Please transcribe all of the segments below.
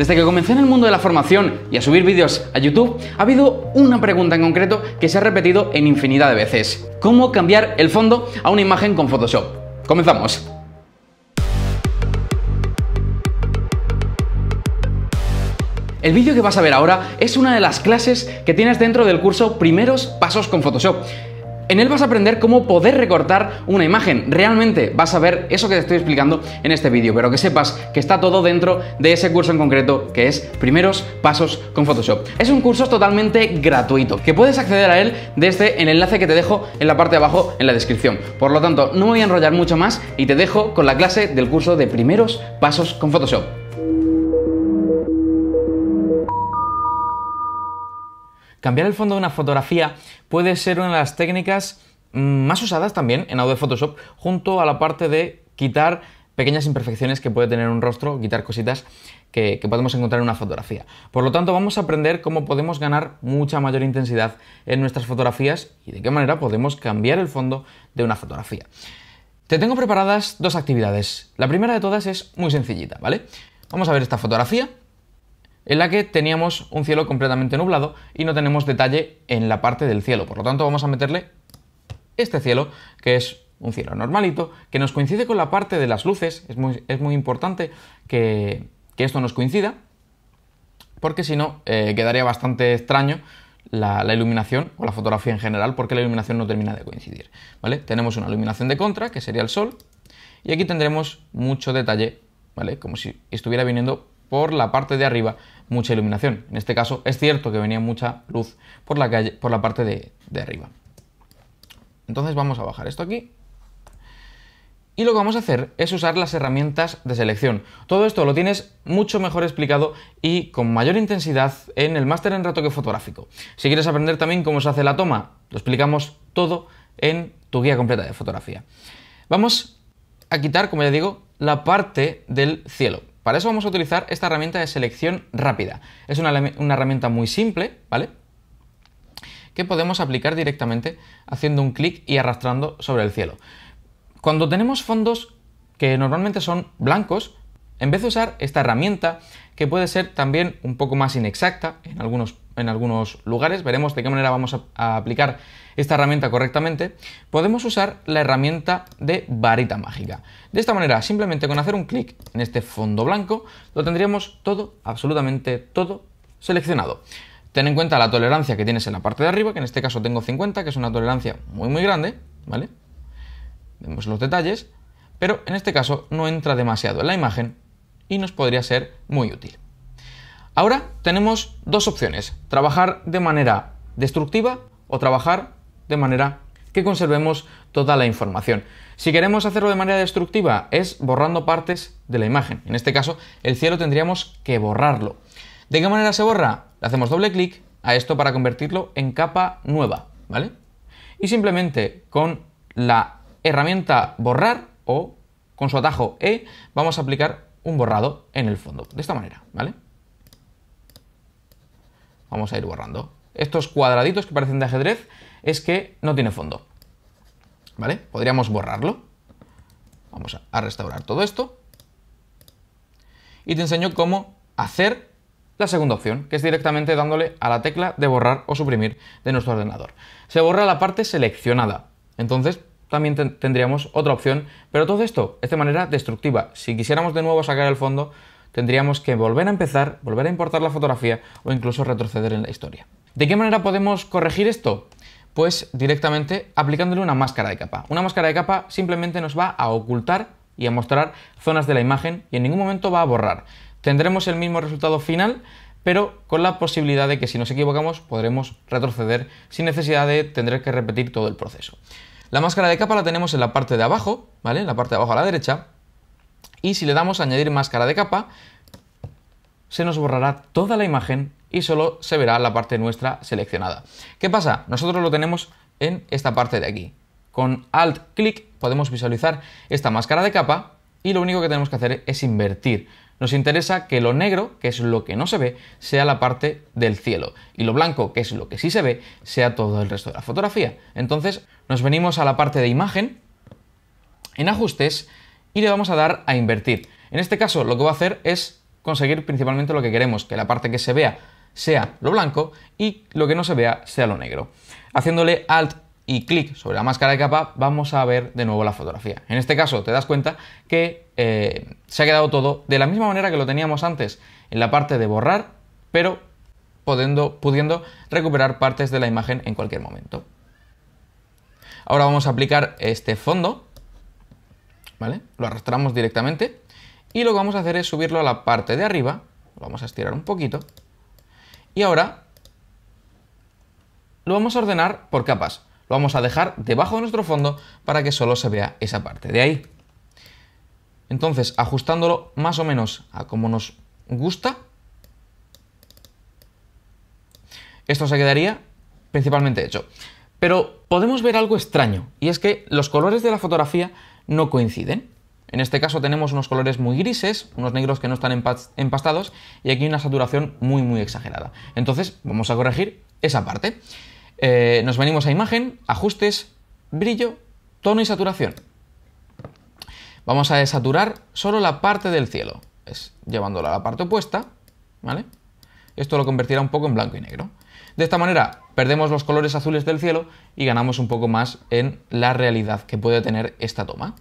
Desde que comencé en el mundo de la formación y a subir vídeos a YouTube, ha habido una pregunta en concreto que se ha repetido en infinidad de veces. ¿Cómo cambiar el fondo a una imagen con Photoshop? Comenzamos. El vídeo que vas a ver ahora es una de las clases que tienes dentro del curso Primeros Pasos con Photoshop, en él vas a aprender cómo poder recortar una imagen. Realmente vas a ver eso que te estoy explicando en este vídeo, pero que sepas que está todo dentro de ese curso en concreto que es Primeros Pasos con Photoshop. Es un curso totalmente gratuito, que puedes acceder a él desde el enlace que te dejo en la parte de abajo en la descripción. Por lo tanto, no me voy a enrollar mucho más y te dejo con la clase del curso de Primeros Pasos con Photoshop. Cambiar el fondo de una fotografía puede ser una de las técnicas mm, más usadas también en Adobe Photoshop, junto a la parte de quitar pequeñas imperfecciones que puede tener un rostro, quitar cositas que, que, podemos encontrar en una fotografía. Por lo tanto, vamos a aprender cómo podemos ganar mucha mayor intensidad en nuestras fotografías y de qué manera podemos cambiar el fondo de una fotografía. Te tengo preparadas dos actividades. La primera de todas es muy sencillita, ¿vale? Vamos a ver esta fotografía en la que teníamos un cielo completamente nublado y no tenemos detalle en la parte del cielo. Por lo tanto, vamos a meterle este cielo, que es un cielo normalito, que nos coincide con la parte de las luces. Es muy, importante que, esto nos coincida, porque si no, eh, quedaría bastante extraño la, iluminación o la fotografía en general, porque la iluminación no termina de coincidir. ¿vale? Tenemos una iluminación de contra, que sería el sol, y aquí tendremos mucho detalle, ¿vale? como si estuviera viniendo por la parte de arriba mucha iluminación. En este caso es cierto que venía mucha luz por la, por la parte de, de arriba. Entonces vamos a bajar esto aquí y lo que vamos a hacer es usar las herramientas de selección. Todo esto lo tienes mucho mejor explicado y con mayor intensidad en el máster en retoque fotográfico. Si quieres aprender también cómo se hace la toma, lo explicamos todo en tu guía completa de fotografía. Vamos a quitar, como ya digo, la parte del cielo. Para eso vamos a utilizar esta herramienta de selección rápida. Es una, herramienta muy simple, ¿vale? Que podemos aplicar directamente haciendo un clic y arrastrando sobre el cielo. Cuando tenemos fondos que normalmente son blancos, en vez de usar esta herramienta, que puede ser también un poco más inexacta en algunos en algunos lugares, veremos de qué manera vamos a, aplicar esta herramienta correctamente, podemos usar la herramienta de varita mágica. De esta manera, simplemente con hacer un clic en este fondo blanco, lo tendríamos todo, absolutamente todo, seleccionado. Ten en cuenta la tolerancia que tienes en la parte de arriba, que en este caso tengo 50, que es una tolerancia muy muy grande, ¿vale? Vemos los detalles, pero en este caso no entra demasiado en la imagen y nos podría ser muy útil. Ahora tenemos dos opciones, trabajar de manera destructiva o trabajar de manera que conservemos toda la información. Si queremos hacerlo de manera destructiva es borrando partes de la imagen. En este caso, el cielo tendríamos que borrarlo. ¿De qué manera se borra? Le hacemos doble clic a esto para convertirlo en capa nueva, ¿vale? Y simplemente con la herramienta borrar o con su atajo E vamos a aplicar un borrado en el fondo, de esta manera, ¿vale? Vamos a ir borrando. Estos cuadraditos que parecen de ajedrez es que no tiene fondo. ¿Vale? Podríamos borrarlo. Vamos a restaurar todo esto. Y te enseño cómo hacer la segunda opción, que es directamente dándole a la tecla de borrar o suprimir de nuestro ordenador. Se borra la parte seleccionada. Entonces, también tendríamos otra opción, pero todo esto es de manera destructiva. Si quisiéramos de nuevo sacar el fondo, tendríamos que volver a empezar, volver a importar la fotografía o incluso retroceder en la historia. ¿De qué manera podemos corregir esto? Pues directamente aplicándole una máscara de capa. Una máscara de capa simplemente nos va a ocultar y a mostrar zonas de la imagen y en ningún momento va a borrar. Tendremos el mismo resultado final, pero con la posibilidad de que si nos equivocamos podremos retroceder sin necesidad de tener que repetir todo el proceso. La máscara de capa la tenemos en la parte de abajo, ¿vale? En la parte de abajo a la derecha, y si le damos a añadir máscara de capa, se nos borrará toda la imagen y solo se verá la parte nuestra seleccionada. ¿Qué pasa? Nosotros lo tenemos en esta parte de aquí. Con alt click podemos visualizar esta máscara de capa y lo único que tenemos que hacer es invertir. Nos interesa que lo negro, que es lo que no se ve, sea la parte del cielo y lo blanco, que es lo que sí se ve, sea todo el resto de la fotografía. Entonces nos venimos a la parte de imagen, en ajustes y le vamos a dar a invertir. En este caso lo que va a hacer es conseguir principalmente lo que queremos, que la parte que se vea sea lo blanco y lo que no se vea sea lo negro. Haciéndole alt y clic sobre la máscara de capa vamos a ver de nuevo la fotografía. En este caso te das cuenta que eh, se ha quedado todo de la misma manera que lo teníamos antes en la parte de borrar, pero pudiendo recuperar partes de la imagen en cualquier momento. Ahora vamos a aplicar este fondo lo arrastramos directamente y lo que vamos a hacer es subirlo a la parte de arriba, lo vamos a estirar un poquito y ahora lo vamos a ordenar por capas. Lo vamos a dejar debajo de nuestro fondo para que solo se vea esa parte de ahí. Entonces, ajustándolo más o menos a como nos gusta, esto se quedaría principalmente hecho. Pero podemos ver algo extraño, y es que los colores de la fotografía no coinciden. En este caso tenemos unos colores muy grises, unos negros que no están empastados, y aquí una saturación muy muy exagerada. Entonces vamos a corregir esa parte. Eh, nos venimos a imagen, ajustes, brillo, tono y saturación. Vamos a desaturar solo la parte del cielo, es llevándola a la parte opuesta, ¿vale? Esto lo convertirá un poco en blanco y negro. De esta manera perdemos los colores azules del cielo y ganamos un poco más en la realidad que puede tener esta toma.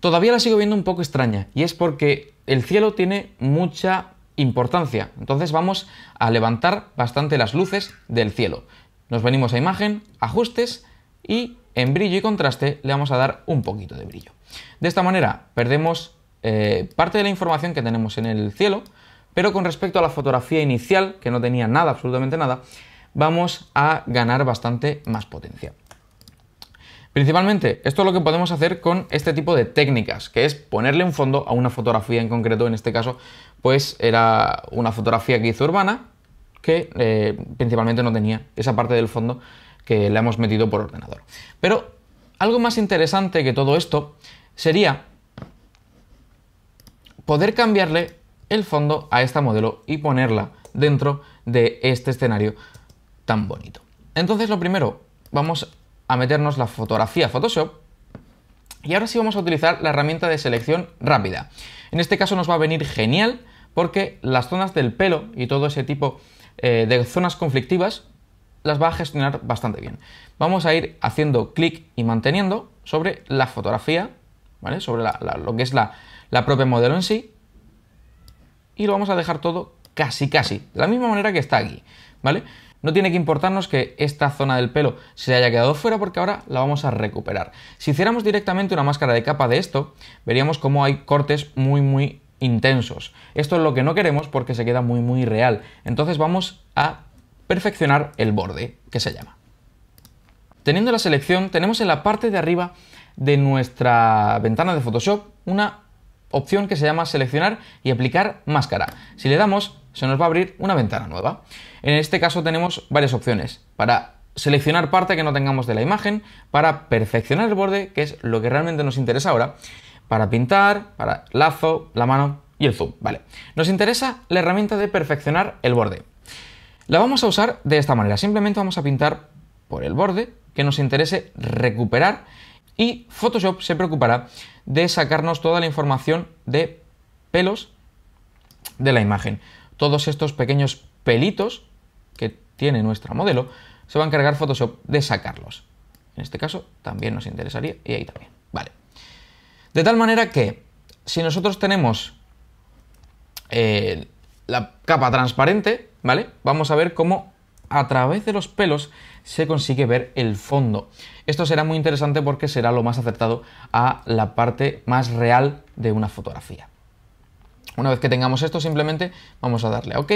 Todavía la sigo viendo un poco extraña y es porque el cielo tiene mucha importancia. Entonces vamos a levantar bastante las luces del cielo. Nos venimos a imagen, ajustes y en brillo y contraste le vamos a dar un poquito de brillo. De esta manera perdemos eh, parte de la información que tenemos en el cielo pero con respecto a la fotografía inicial, que no tenía nada, absolutamente nada, vamos a ganar bastante más potencia. Principalmente, esto es lo que podemos hacer con este tipo de técnicas, que es ponerle un fondo a una fotografía en concreto, en este caso, pues era una fotografía que hizo Urbana, que eh, principalmente no tenía esa parte del fondo que le hemos metido por ordenador. Pero algo más interesante que todo esto sería poder cambiarle el fondo a esta modelo y ponerla dentro de este escenario tan bonito. Entonces lo primero, vamos a meternos la fotografía Photoshop y ahora sí vamos a utilizar la herramienta de selección rápida. En este caso nos va a venir genial porque las zonas del pelo y todo ese tipo eh, de zonas conflictivas las va a gestionar bastante bien. Vamos a ir haciendo clic y manteniendo sobre la fotografía, sobre lo que es la, la propia modelo en sí, y lo vamos a dejar todo casi casi, de la misma manera que está aquí, ¿vale? No tiene que importarnos que esta zona del pelo se haya quedado fuera porque ahora la vamos a recuperar. Si hiciéramos directamente una máscara de capa de esto, veríamos cómo hay cortes muy muy intensos. Esto es lo que no queremos porque se queda muy muy real. Entonces vamos a perfeccionar el borde, que se llama. Teniendo la selección, tenemos en la parte de arriba de nuestra ventana de Photoshop una opción que se llama seleccionar y aplicar máscara. Si le damos, se nos va a abrir una ventana nueva. En este caso tenemos varias opciones para seleccionar parte que no tengamos de la imagen, para perfeccionar el borde, que es lo que realmente nos interesa ahora, para pintar, para lazo, la mano y el zoom. Vale, nos interesa la herramienta de perfeccionar el borde. La vamos a usar de esta manera, simplemente vamos a pintar por el borde que nos interese recuperar y Photoshop se preocupará de sacarnos toda la información de pelos de la imagen. Todos estos pequeños pelitos que tiene nuestra modelo se va a encargar Photoshop de sacarlos. En este caso también nos interesaría y ahí también. Vale. De tal manera que si nosotros tenemos eh, la capa transparente, ¿vale? Vamos a ver cómo a través de los pelos se consigue ver el fondo. Esto será muy interesante porque será lo más acertado a la parte más real de una fotografía. Una vez que tengamos esto simplemente vamos a darle a OK.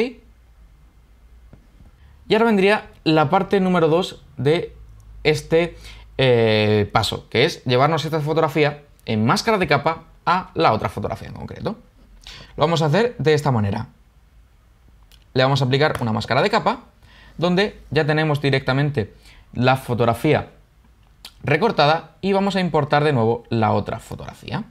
Y ahora vendría la parte número 2 de este eh, paso, que es llevarnos esta fotografía en máscara de capa a la otra fotografía en concreto. Lo vamos a hacer de esta manera. Le vamos a aplicar una máscara de capa donde ya tenemos directamente la fotografía recortada y vamos a importar de nuevo la otra fotografía.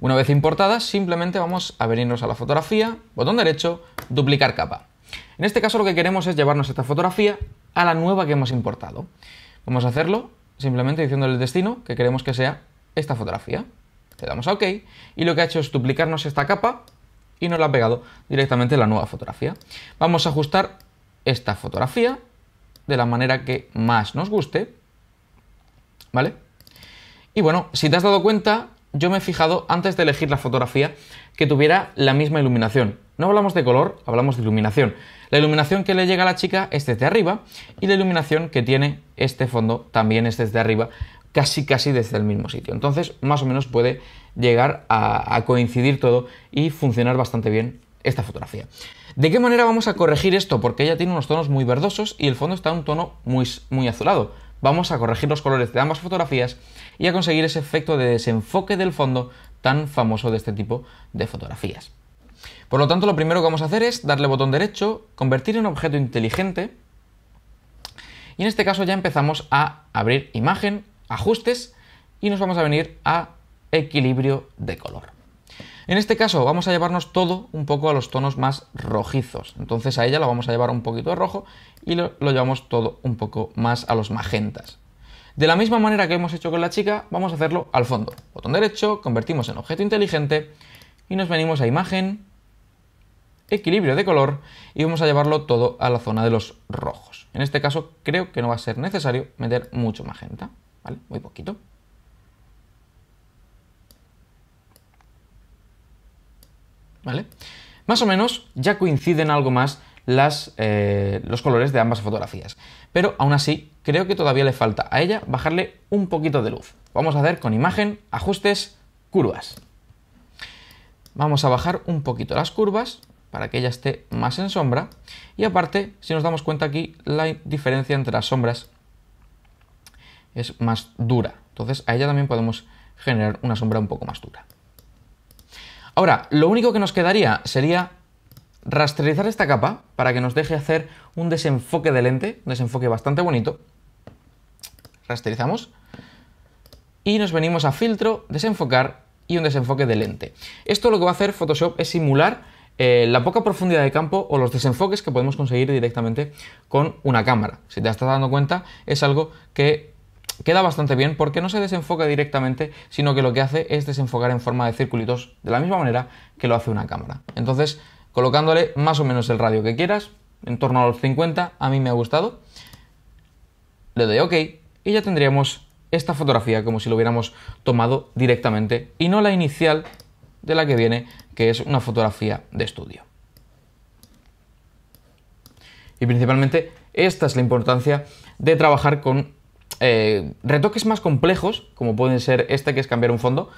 Una vez importada, simplemente vamos a venirnos a la fotografía, botón derecho, duplicar capa. En este caso lo que queremos es llevarnos esta fotografía a la nueva que hemos importado. Vamos a hacerlo simplemente diciéndole el destino que queremos que sea esta fotografía. Le damos a OK y lo que ha hecho es duplicarnos esta capa y nos la ha pegado directamente la nueva fotografía. Vamos a ajustar esta fotografía de la manera que más nos guste, ¿vale? Y bueno, si te has dado cuenta, yo me he fijado antes de elegir la fotografía que tuviera la misma iluminación. No hablamos de color, hablamos de iluminación. La iluminación que le llega a la chica es desde arriba y la iluminación que tiene este fondo también es desde arriba casi casi desde el mismo sitio. Entonces, más o menos puede llegar a, coincidir todo y funcionar bastante bien esta fotografía. ¿De qué manera vamos a corregir esto? Porque ella tiene unos tonos muy verdosos y el fondo está un tono muy, muy azulado. Vamos a corregir los colores de ambas fotografías y a conseguir ese efecto de desenfoque del fondo tan famoso de este tipo de fotografías. Por lo tanto, lo primero que vamos a hacer es darle botón derecho, convertir en objeto inteligente, y en este caso ya empezamos a abrir imagen ajustes y nos vamos a venir a equilibrio de color. En este caso vamos a llevarnos todo un poco a los tonos más rojizos, entonces a ella la vamos a llevar un poquito a rojo y lo, lo llevamos todo un poco más a los magentas. De la misma manera que hemos hecho con la chica, vamos a hacerlo al fondo. Botón derecho, convertimos en objeto inteligente y nos venimos a imagen, equilibrio de color y vamos a llevarlo todo a la zona de los rojos. En este caso creo que no va a ser necesario meter mucho magenta. Muy poquito. ¿Vale? Más o menos ya coinciden algo más las, eh, los colores de ambas fotografías. Pero aún así, creo que todavía le falta a ella bajarle un poquito de luz. Vamos a hacer con imagen, ajustes, curvas. Vamos a bajar un poquito las curvas para que ella esté más en sombra. Y aparte, si nos damos cuenta aquí, la diferencia entre las sombras es más dura. Entonces a ella también podemos generar una sombra un poco más dura. Ahora, lo único que nos quedaría sería rasterizar esta capa para que nos deje hacer un desenfoque de lente, un desenfoque bastante bonito. Rasterizamos. Y nos venimos a filtro, desenfocar y un desenfoque de lente. Esto lo que va a hacer Photoshop es simular eh, la poca profundidad de campo o los desenfoques que podemos conseguir directamente con una cámara. Si te estás dando cuenta, es algo que queda bastante bien porque no se desenfoca directamente, sino que lo que hace es desenfocar en forma de circulitos de la misma manera que lo hace una cámara. Entonces, colocándole más o menos el radio que quieras, en torno a los 50, a mí me ha gustado, le doy OK y ya tendríamos esta fotografía como si lo hubiéramos tomado directamente y no la inicial de la que viene, que es una fotografía de estudio. Y principalmente esta es la importancia de trabajar con eh, retoques más complejos, como pueden ser este que es cambiar un fondo,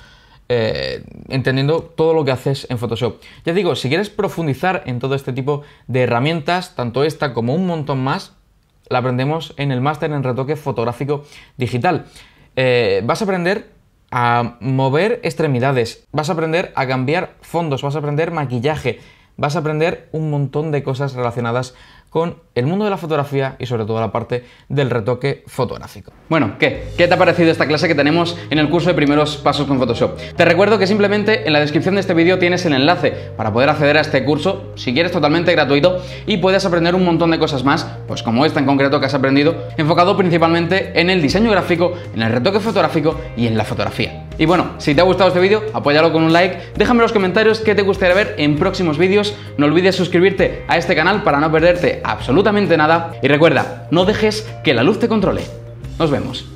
eh, entendiendo todo lo que haces en Photoshop. Ya digo, si quieres profundizar en todo este tipo de herramientas, tanto esta como un montón más, la aprendemos en el máster en retoque fotográfico digital. Eh, vas a aprender a mover extremidades, vas a aprender a cambiar fondos, vas a aprender maquillaje, vas a aprender un montón de cosas relacionadas con el mundo de la fotografía y sobre todo la parte del retoque fotográfico. Bueno, ¿qué? ¿Qué te ha parecido esta clase que tenemos en el curso de primeros pasos con Photoshop? Te recuerdo que simplemente en la descripción de este vídeo tienes el enlace para poder acceder a este curso, si quieres totalmente gratuito, y puedes aprender un montón de cosas más, pues como esta en concreto que has aprendido, enfocado principalmente en el diseño gráfico, en el retoque fotográfico y en la fotografía. Y bueno, si te ha gustado este vídeo, apóyalo con un like, déjame en los comentarios qué te gustaría ver en próximos vídeos, no olvides suscribirte a este canal para no perderte absolutamente nada y recuerda, no dejes que la luz te controle. Nos vemos.